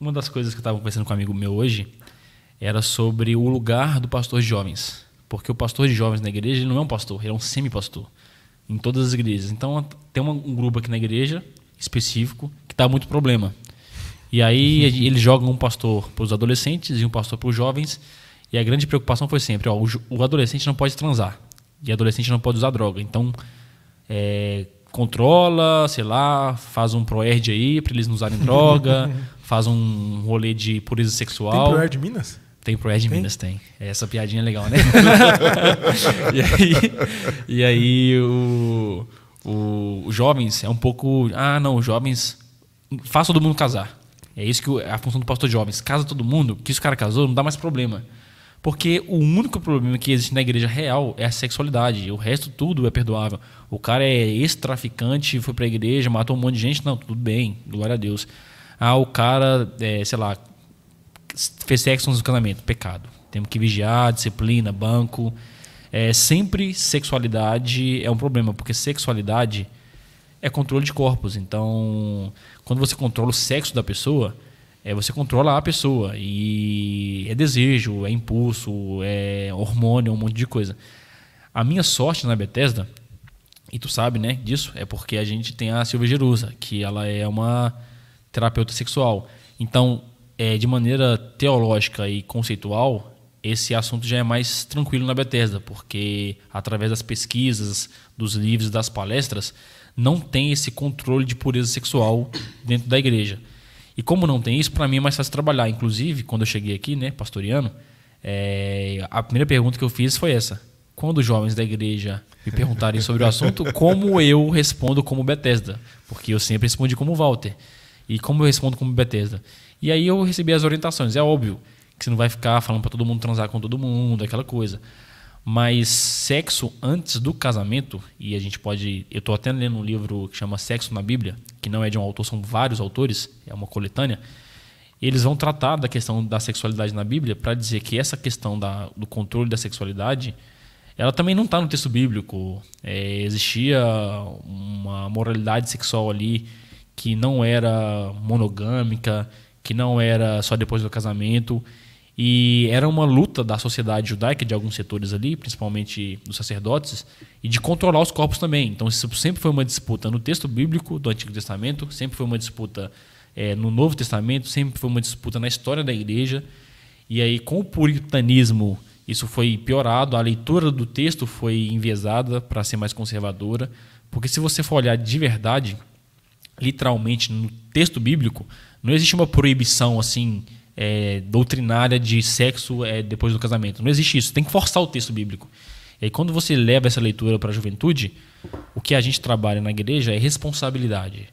Uma das coisas que eu estava conversando com um amigo meu hoje era sobre o lugar do pastor de jovens. Porque o pastor de jovens na igreja não é um pastor, ele é um semi-pastor. Em todas as igrejas. Então, tem um grupo aqui na igreja, específico, que está muito problema. E aí, uhum. eles jogam um pastor para os adolescentes e um pastor para os jovens. E a grande preocupação foi sempre: ó, o, adolescente não pode transar. E adolescente não pode usar droga. Então, é, controla, sei lá, faz um ProErd aí para eles não usarem droga, faz um rolê de pureza sexual. Tem ProErd Minas? Tem ProErd Minas, tem. É, essa piadinha é legal, né? e aí, e aí o, o, os jovens é um pouco. Ah, não, os jovens. Faz todo mundo casar. É isso que é a função do pastor de jovens. Casa todo mundo, que se o cara casou, não dá mais problema. Porque o único problema que existe na igreja real é a sexualidade. O resto tudo é perdoável. O cara é ex-traficante, foi pra igreja, matou um monte de gente. Não, tudo bem, glória a Deus. Ah, o cara, é, sei lá, fez sexo no casamento, pecado. Temos que vigiar, disciplina, banco. É, sempre sexualidade é um problema, porque sexualidade é controle de corpos. Então, quando você controla o sexo da pessoa, é, você controla a pessoa e é desejo, é impulso, é hormônio, um monte de coisa. A minha sorte na né, Bethesda, e tu sabe, né, disso, é porque a gente tem a Silvia Jerusa, que ela é uma terapeuta sexual. Então, é, de maneira teológica e conceitual, esse assunto já é mais tranquilo na Bethesda, porque através das pesquisas, dos livros, das palestras, não tem esse controle de pureza sexual dentro da igreja. E como não tem isso, para mim é mais fácil trabalhar. Inclusive, quando eu cheguei aqui, né, Pastoriano, é, a primeira pergunta que eu fiz foi essa. Quando os jovens da igreja me perguntarem sobre o assunto, como eu respondo como Bethesda? Porque eu sempre respondi como Walter. E como eu respondo como Bethesda? E aí eu recebi as orientações. É óbvio que você não vai ficar falando para todo mundo transar com todo mundo, aquela coisa. Mas sexo antes do casamento, e a gente pode. Eu estou até lendo um livro que chama Sexo na Bíblia, que não é de um autor, são vários autores, é uma coletânea. Eles vão tratar da questão da sexualidade na Bíblia para dizer que essa questão da, do controle da sexualidade ela também não está no texto bíblico. É, existia uma moralidade sexual ali que não era monogâmica, que não era só depois do casamento. E era uma luta da sociedade judaica, de alguns setores ali, principalmente dos sacerdotes, e de controlar os corpos também. Então, isso sempre foi uma disputa no texto bíblico do Antigo Testamento, sempre foi uma disputa é, no Novo Testamento, sempre foi uma disputa na história da igreja. E aí, com o puritanismo, isso foi piorado, a leitura do texto foi enviesada para ser mais conservadora, porque se você for olhar de verdade, literalmente, no texto bíblico, não existe uma proibição assim é, doutrinária de sexo é, depois do casamento. Não existe isso. Tem que forçar o texto bíblico. E aí, quando você leva essa leitura para a juventude, o que a gente trabalha na igreja é responsabilidade.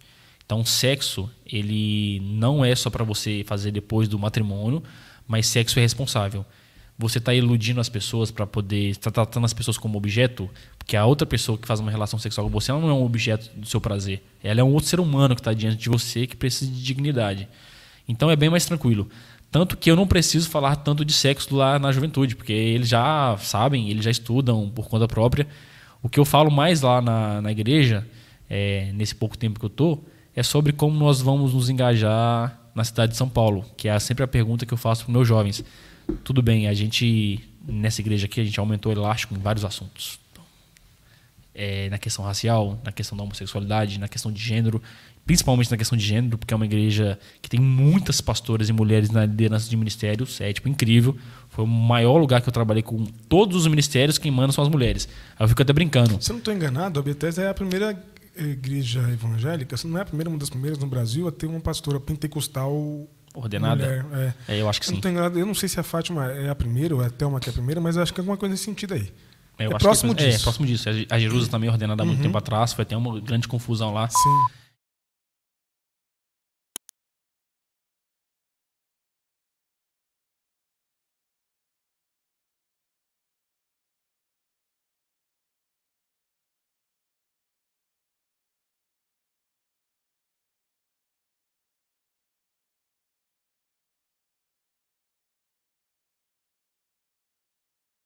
Então, sexo, ele não é só para você fazer depois do matrimônio, mas sexo é responsável. Você está iludindo as pessoas para poder. Está tratando as pessoas como objeto, porque a outra pessoa que faz uma relação sexual com você ela não é um objeto do seu prazer. Ela é um outro ser humano que está diante de você que precisa de dignidade. Então é bem mais tranquilo. Tanto que eu não preciso falar tanto de sexo lá na juventude, porque eles já sabem, eles já estudam por conta própria. O que eu falo mais lá na, na igreja, é, nesse pouco tempo que eu tô, é sobre como nós vamos nos engajar na cidade de São Paulo, que é sempre a pergunta que eu faço para meus jovens. Tudo bem, a gente, nessa igreja aqui, a gente aumentou o elástico em vários assuntos. Então, é, na questão racial, na questão da homossexualidade, na questão de gênero principalmente na questão de gênero, porque é uma igreja que tem muitas pastoras e mulheres na liderança de ministérios, é tipo incrível. Foi o maior lugar que eu trabalhei com todos os ministérios, quem manda são as mulheres. Aí eu fico até brincando. Se eu não estou enganado, a Bethesda é a primeira igreja evangélica, se não é a primeira, uma das primeiras no Brasil a ter uma pastora pentecostal ordenada? Mulher, é. é. eu acho que eu sim. Não eu não sei se a Fátima é a primeira ou é a Thelma que é a primeira, mas acho que é alguma coisa nesse sentido aí. É, eu é, próximo que, disso. É, é, próximo disso. A Jerusa também é ordenada há muito uhum. tempo atrás, foi até uma grande confusão lá. Sim.